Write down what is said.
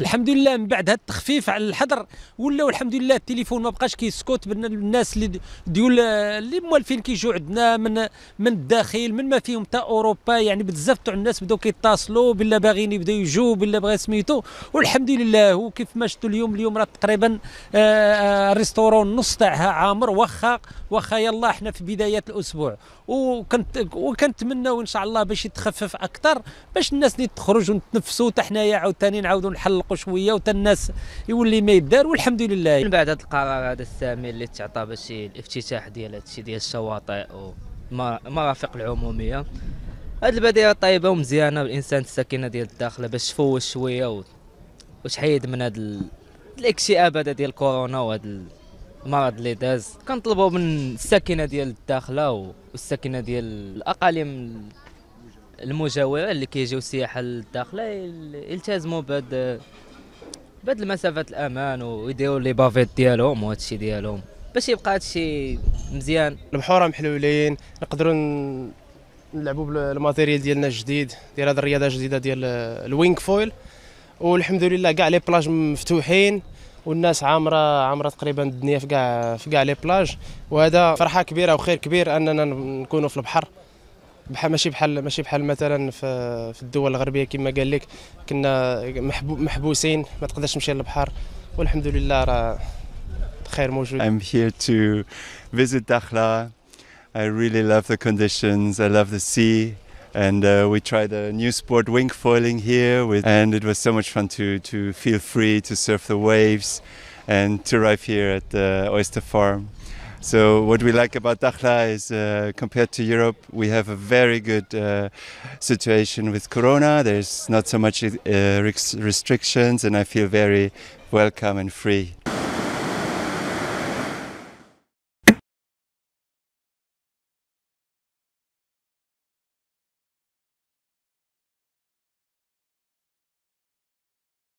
الحمد لله من بعد هذا التخفيف على الحظر ولاو الحمد لله التليفون ما بقاش كيسكت بان الناس اللي ديول اللي موالفين كيجوا عندنا من من الداخل من ما فيهم حتى اوروبا يعني بزاف تاع الناس بداو كيتصلوا بالله باغيين يبداو يجوا بالله بغا سميتو والحمد لله وكيف ما شفتوا اليوم اليوم راه تقريبا الريستورون آه، آه، نص تاعها عامر واخا واخا يلا احنا في بدايه الاسبوع وكنت وكنتمناو ان شاء الله باش يتخفف اكثر باش الناس اللي تخرج ونتنفسوا حتى حنايا عاوتاني نعاودوا نحلقوا يتحققوا شويه وتا الناس يولي ما يدار والحمد لله من بعد هذا القرار هذا الثامن اللي تعطى باش الافتتاح ديال الشيء ديال الشواطئ ومرافق العموميه هذه البادئه طيبه ومزيانه والانسان السكينه ديال الداخله باش تفوش شويه وتحيد من هذا دل... الاكتئاب هذا ديال كورونا وهذا المرض اللي داز كنطلبوا من السكنه ديال الداخله والسكنه ديال الاقاليم المجاوره اللي كيجيو السياحه للداخله يلتزموا بهاد بهاد المسافات الامان ويديروا لي بافيت ديالهم وهادشي ديالهم باش يبقى هادشي مزيان البحوره محلولين نقدروا نلعبوا بالماتيريال ديالنا الجديد ديال هاد الرياضه الجديده ديال الوينغ فويل والحمد لله كاع لي بلاج مفتوحين والناس عامره عامره تقريبا الدنيا في كاع في كاع لي بلاج وهذا فرحه كبيره وخير كبير اننا نكونوا في البحر بحال ماشي بحال ماشي بحال مثلا في, في الدول الغربيه كما قال لك كنا محبوسين ما تقدرش تمشي للبحر والحمد لله راه الخير موجود I'm here to visit Dakhla I really love the conditions I love the sea and uh, we tried a new sport wing foiling here with, and it was so much fun to, to feel free to surf the waves and to arrive here at the oyster farm So what we like about Dakhla is uh, compared to Europe, we have a very good uh, situation with Corona. There's not so much uh, restrictions, and I feel very welcome and free.